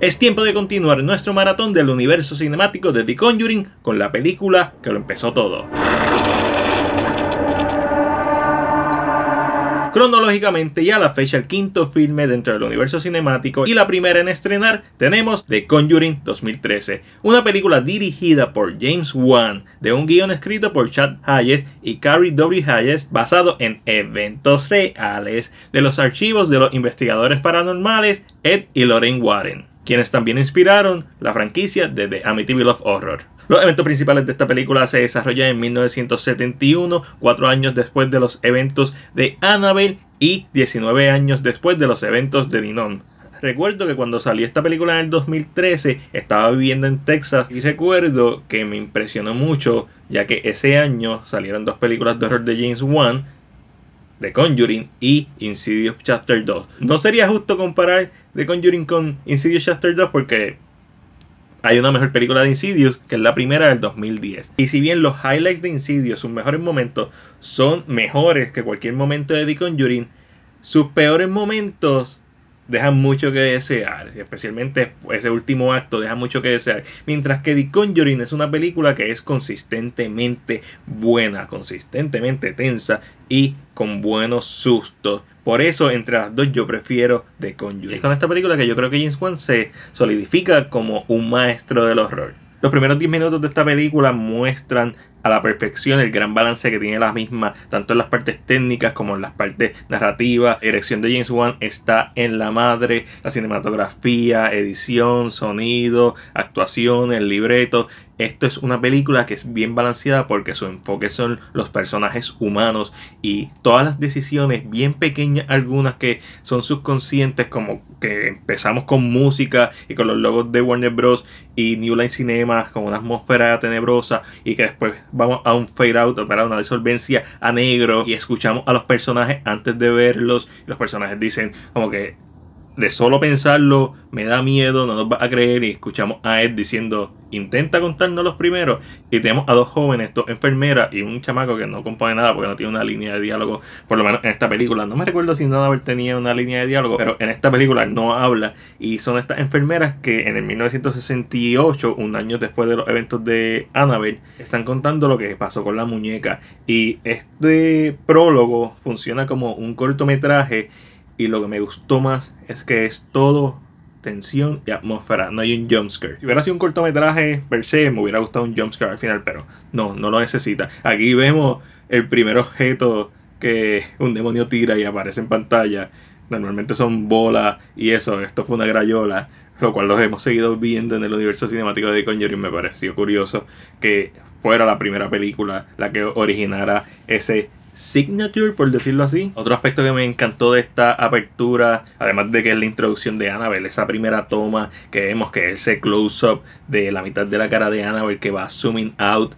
Es tiempo de continuar nuestro maratón del universo cinemático de The Conjuring con la película que lo empezó todo. Cronológicamente y a la fecha el quinto filme dentro del universo cinemático y la primera en estrenar tenemos The Conjuring 2013, una película dirigida por James Wan, de un guion escrito por Chad Hayes y Carrie W. Hayes basado en eventos reales de los archivos de los investigadores paranormales Ed y Lorraine Warren quienes también inspiraron la franquicia de The Amityville of Horror. Los eventos principales de esta película se desarrollan en 1971, cuatro años después de los eventos de Annabelle y 19 años después de los eventos de Dinon. Recuerdo que cuando salió esta película en el 2013 estaba viviendo en Texas y recuerdo que me impresionó mucho ya que ese año salieron dos películas de horror de James Wan The Conjuring y Insidious Chapter 2. No sería justo comparar The Conjuring con Insidious Chapter 2 porque hay una mejor película de Insidious, que es la primera del 2010. Y si bien los highlights de Insidious, sus mejores momentos, son mejores que cualquier momento de The Conjuring, sus peores momentos deja mucho que desear, especialmente ese último acto deja mucho que desear, mientras que The Conjuring es una película que es consistentemente buena, consistentemente tensa y con buenos sustos. Por eso, entre las dos, yo prefiero The Conjuring. Es con esta película que yo creo que James Wan se solidifica como un maestro del horror. Los primeros 10 minutos de esta película muestran a la perfección el gran balance que tiene la misma, tanto en las partes técnicas como en las partes narrativas. Erección de James Wan está en la madre, la cinematografía, edición, sonido, actuación, el libreto. Esto es una película que es bien balanceada porque su enfoque son los personajes humanos y todas las decisiones, bien pequeñas algunas que son subconscientes, como que empezamos con música y con los logos de Warner Bros. y New Line Cinemas con una atmósfera tenebrosa y que después vamos a un fade out, para una disolvencia a negro y escuchamos a los personajes antes de verlos. los personajes dicen como que de solo pensarlo me da miedo, no nos va a creer y escuchamos a Ed diciendo, intenta contarnos los primeros y tenemos a dos jóvenes, dos enfermeras y un chamaco que no compone nada porque no tiene una línea de diálogo, por lo menos en esta película, no me recuerdo si Annabelle tenía una línea de diálogo, pero en esta película no habla y son estas enfermeras que en el 1968, un año después de los eventos de Annabelle, están contando lo que pasó con la muñeca y este prólogo funciona como un cortometraje y lo que me gustó más es que es todo tensión y atmósfera, no hay un jumpscare. Si hubiera sido un cortometraje per se, me hubiera gustado un jumpscare al final, pero no, no lo necesita. Aquí vemos el primer objeto que un demonio tira y aparece en pantalla. Normalmente son bolas y eso, esto fue una grayola, lo cual los hemos seguido viendo en el universo cinemático de Conjuring. Me pareció curioso que fuera la primera película la que originara ese signature, por decirlo así. Otro aspecto que me encantó de esta apertura, además de que es la introducción de Annabelle, esa primera toma que vemos que es ese close-up de la mitad de la cara de Annabelle que va zooming out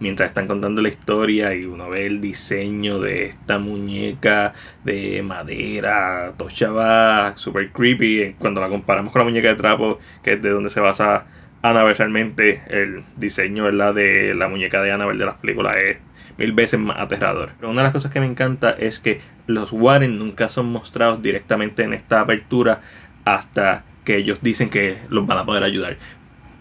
mientras están contando la historia y uno ve el diseño de esta muñeca de madera tochaba, super creepy eh, cuando la comparamos con la muñeca de trapo que es de donde se basa Annabelle realmente el diseño de la muñeca de Annabelle de las películas es mil veces más aterrador. Pero una de las cosas que me encanta es que los Warren nunca son mostrados directamente en esta apertura hasta que ellos dicen que los van a poder ayudar.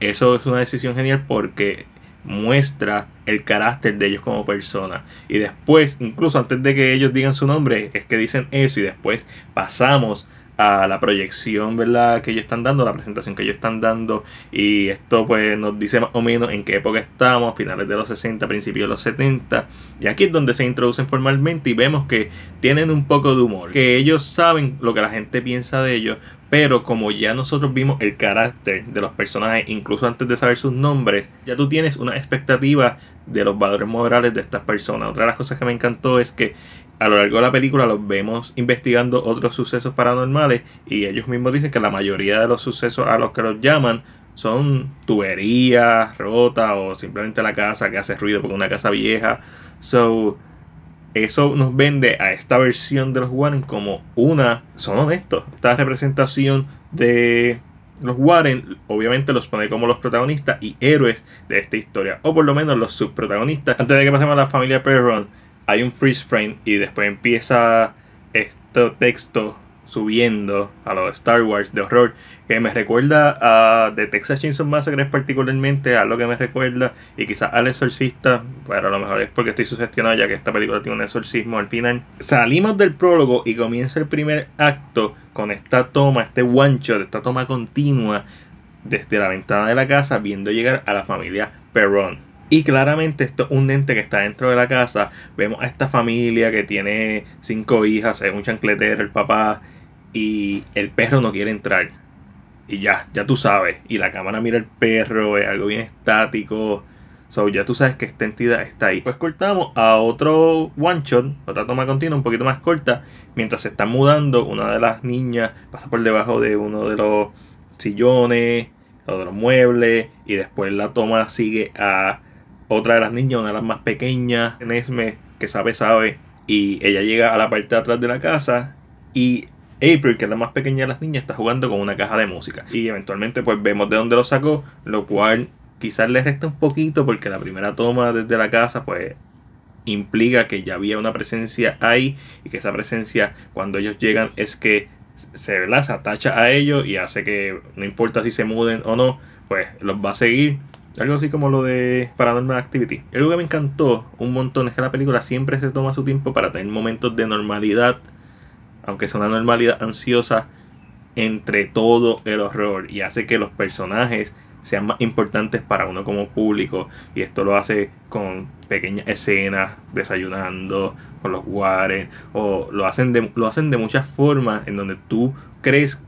Eso es una decisión genial porque muestra el carácter de ellos como persona. Y después, incluso antes de que ellos digan su nombre, es que dicen eso y después pasamos a la proyección ¿verdad? que ellos están dando, la presentación que ellos están dando. Y esto pues nos dice más o menos en qué época estamos, finales de los 60, principios de los 70. Y aquí es donde se introducen formalmente y vemos que tienen un poco de humor, que ellos saben lo que la gente piensa de ellos. Pero como ya nosotros vimos el carácter de los personajes, incluso antes de saber sus nombres, ya tú tienes una expectativa de los valores morales de estas personas. Otra de las cosas que me encantó es que a lo largo de la película los vemos investigando otros sucesos paranormales y ellos mismos dicen que la mayoría de los sucesos a los que los llaman son tuberías rotas o simplemente la casa que hace ruido porque es una casa vieja. So, eso nos vende a esta versión de los Warren como una, son honestos, esta representación de los Warren obviamente los pone como los protagonistas y héroes de esta historia, o por lo menos los subprotagonistas. Antes de que pasemos a la familia Perron, hay un freeze frame y después empieza este texto subiendo a los Star Wars de horror que me recuerda a The Texas Chainsaw Massacre particularmente a lo que me recuerda y quizás al exorcista pero a lo mejor es porque estoy sugestionado ya que esta película tiene un exorcismo al final salimos del prólogo y comienza el primer acto con esta toma este one shot esta toma continua desde la ventana de la casa viendo llegar a la familia Perron y claramente esto es un ente que está dentro de la casa. Vemos a esta familia que tiene cinco hijas, es un chancletero, el papá, y el perro no quiere entrar. Y ya, ya tú sabes. Y la cámara mira el perro, es algo bien estático. So, ya tú sabes que esta entidad está ahí. Pues cortamos a otro one shot, otra toma continua, un poquito más corta. Mientras se está mudando, una de las niñas pasa por debajo de uno de los sillones o de los muebles. Y después la toma sigue a otra de las niñas, una de las más pequeñas, Nesme, que sabe, sabe. Y ella llega a la parte de atrás de la casa y April, que es la más pequeña de las niñas, está jugando con una caja de música. Y eventualmente pues vemos de dónde lo sacó, lo cual quizás le resta un poquito porque la primera toma desde la casa pues implica que ya había una presencia ahí y que esa presencia cuando ellos llegan es que se, las atacha a ellos y hace que no importa si se muden o no, pues los va a seguir algo así como lo de Paranormal Activity. Algo que me encantó un montón es que la película siempre se toma su tiempo para tener momentos de normalidad, aunque sea una normalidad ansiosa, entre todo el horror y hace que los personajes sean más importantes para uno como público. Y esto lo hace con pequeñas escenas, desayunando, con los Warren, o lo hacen de, lo hacen de muchas formas en donde tú crees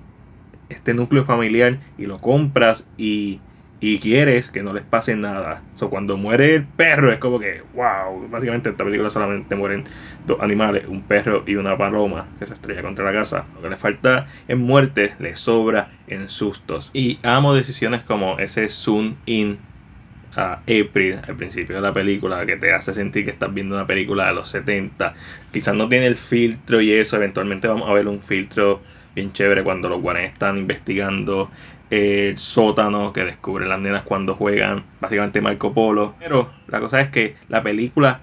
este núcleo familiar y lo compras y y quieres que no les pase nada. O cuando muere el perro es como que, wow, básicamente en esta película solamente mueren dos animales, un perro y una paloma que se estrella contra la casa. Lo que le falta en muerte le sobra en sustos. Y amo decisiones como ese zoom in a April al principio de la película que te hace sentir que estás viendo una película de los 70. Quizás no tiene el filtro y eso, eventualmente vamos a ver un filtro bien chévere cuando los guanes están investigando el eh, sótano que descubren las nenas cuando juegan, básicamente Marco Polo. Pero la cosa es que la película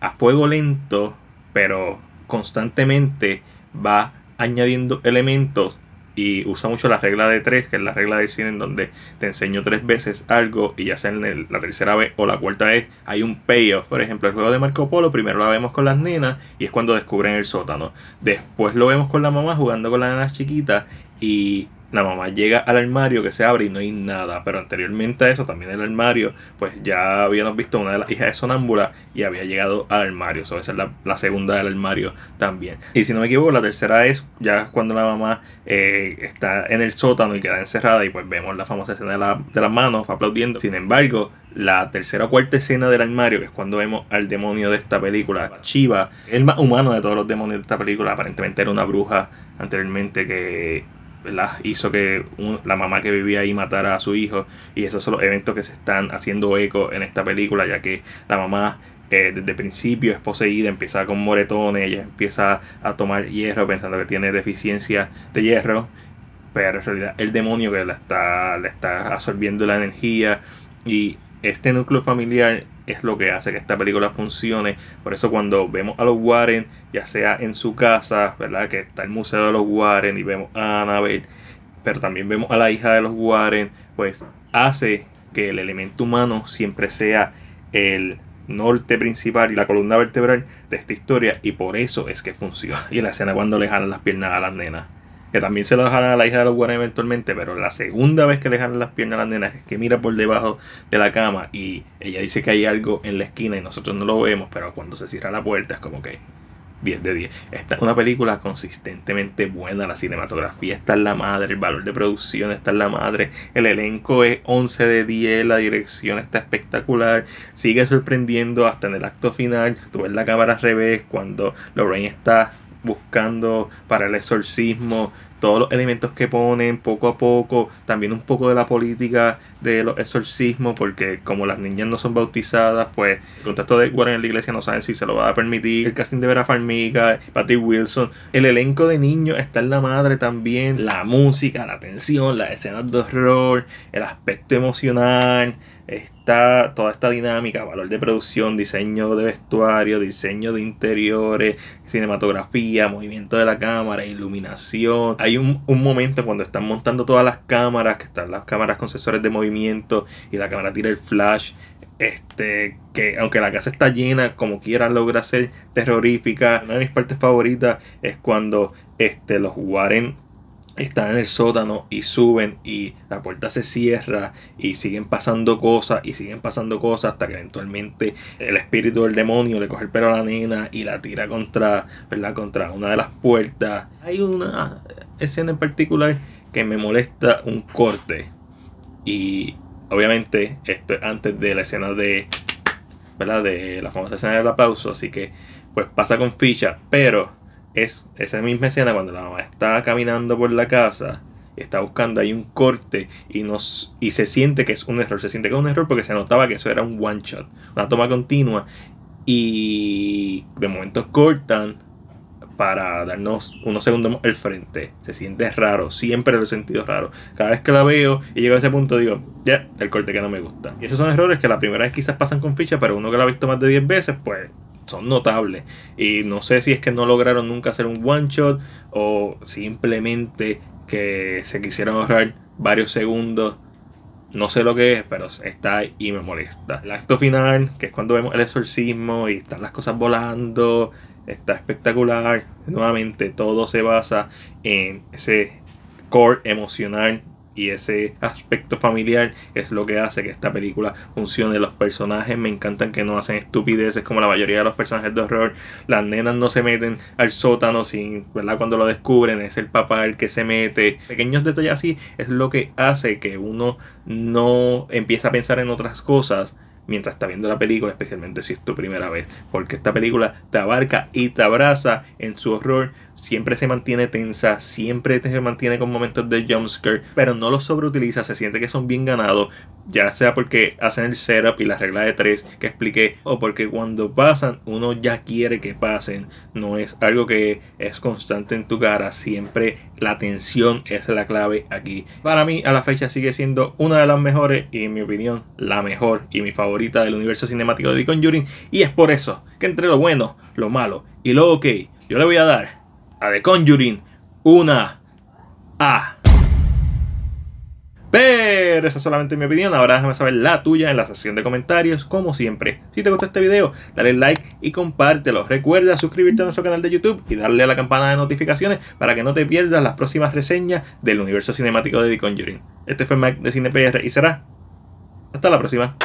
a fuego lento, pero constantemente va añadiendo elementos y usa mucho la regla de tres, que es la regla del cine en donde te enseño tres veces algo y ya sea en la tercera vez o la cuarta vez hay un payoff. Por ejemplo, el juego de Marco Polo primero lo vemos con las nenas y es cuando descubren el sótano. Después lo vemos con la mamá jugando con las nenas chiquitas y la mamá llega al armario que se abre y no hay nada. Pero anteriormente a eso, también el armario, pues ya habíamos visto una de las hijas de Sonámbula y había llegado al armario. Eso esa es la, la, segunda del armario también. Y si no me equivoco, la tercera es ya cuando la mamá eh, está en el sótano y queda encerrada y pues vemos la famosa escena de, de las manos aplaudiendo. Sin embargo, la tercera o cuarta escena del armario, que es cuando vemos al demonio de esta película, Chiva, el más humano de todos los demonios de esta película, aparentemente era una bruja anteriormente que hizo que la mamá que vivía ahí matara a su hijo. Y esos son los eventos que se están haciendo eco en esta película, ya que la mamá eh, desde principio es poseída, empieza con moretones, ella empieza a tomar hierro pensando que tiene deficiencia de hierro. Pero en realidad el demonio que la está, le está absorbiendo la energía y este núcleo familiar es lo que hace que esta película funcione. Por eso cuando vemos a los Warren, ya sea en su casa, ¿verdad? Que está el Museo de los Warren y vemos a Annabelle, pero también vemos a la hija de los Warren, pues hace que el elemento humano siempre sea el norte principal y la columna vertebral de esta historia y por eso es que funciona. Y la escena cuando le jalan las piernas a las nenas que también se lo dejan a la hija de los Warren eventualmente, pero la segunda vez que le dejaron las piernas a la nena es que mira por debajo de la cama y ella dice que hay algo en la esquina y nosotros no lo vemos, pero cuando se cierra la puerta es como que 10 de 10. Esta es una película consistentemente buena, la cinematografía está en la madre, el valor de producción está en la madre, el elenco es 11 de 10, la dirección está espectacular, sigue sorprendiendo hasta en el acto final, tú ves la cámara al revés cuando Lorraine está buscando para el exorcismo todos los elementos que ponen poco a poco, también un poco de la política de los exorcismos, porque como las niñas no son bautizadas, pues el contacto de Warren en la iglesia no saben si se lo va a permitir, el casting de Vera Farmiga, Patrick Wilson, el elenco de niños está en la madre también, la música, la tensión, las escenas de horror, el aspecto emocional, está toda esta dinámica, valor de producción, diseño de vestuario, diseño de interiores, cinematografía, movimiento de la cámara, iluminación un, momento cuando están montando todas las cámaras, que están las cámaras con sensores de movimiento y la cámara tira el flash, este, que aunque la casa está llena, como quiera logra ser terrorífica. Una de mis partes favoritas es cuando este, los Warren están en el sótano y suben y la puerta se cierra y siguen pasando cosas y siguen pasando cosas hasta que eventualmente el espíritu del demonio le coge el pelo a la nena y la tira contra, contra una de las puertas. Hay una escena en particular que me molesta un corte. Y obviamente esto es antes de la escena de, ¿verdad? De la famosa escena del aplauso, así que pues pasa con ficha, pero es esa misma escena cuando la mamá está caminando por la casa está buscando ahí un corte y, nos, y se siente que es un error. Se siente que es un error porque se notaba que eso era un one shot, una toma continua. Y de momento cortan para darnos unos segundos el frente. Se siente raro, siempre lo he sentido raro. Cada vez que la veo y llego a ese punto digo, ya, el corte que no me gusta. Y esos son errores que la primera vez quizás pasan con ficha, pero uno que la ha visto más de 10 veces, pues son notables. Y no sé si es que no lograron nunca hacer un one shot o simplemente que se quisieron ahorrar varios segundos. No sé lo que es, pero está ahí y me molesta. El acto final, que es cuando vemos el exorcismo y están las cosas volando está espectacular. Nuevamente, todo se basa en ese core emocional y ese aspecto familiar es lo que hace que esta película funcione. Los personajes me encantan que no hacen estupideces como la mayoría de los personajes de horror. Las nenas no se meten al sótano sin, ¿verdad? Cuando lo descubren es el papá el que se mete. Pequeños detalles así es lo que hace que uno no empiece a pensar en otras cosas mientras estás viendo la película, especialmente si es tu primera vez, porque esta película te abarca y te abraza en su horror, siempre se mantiene tensa, siempre se mantiene con momentos de jumpscare, pero no los sobreutiliza, se siente que son bien ganados, ya sea porque hacen el setup y la regla de tres que expliqué, o porque cuando pasan uno ya quiere que pasen, no es algo que es constante en tu cara, siempre la tensión es la clave aquí. Para mí a la fecha sigue siendo una de las mejores y en mi opinión la mejor y mi favorita del universo cinemático de The Conjuring y es por eso que entre lo bueno, lo malo y lo ok, yo le voy a dar a The Conjuring una A. Pero esa es solamente mi opinión, ahora déjame saber la tuya en la sección de comentarios, como siempre. Si te gustó este video, dale like y compártelo. Recuerda suscribirte a nuestro canal de YouTube y darle a la campana de notificaciones para que no te pierdas las próximas reseñas del universo cinemático de The Conjuring. Este fue Mac de CinePR y será. Hasta la próxima.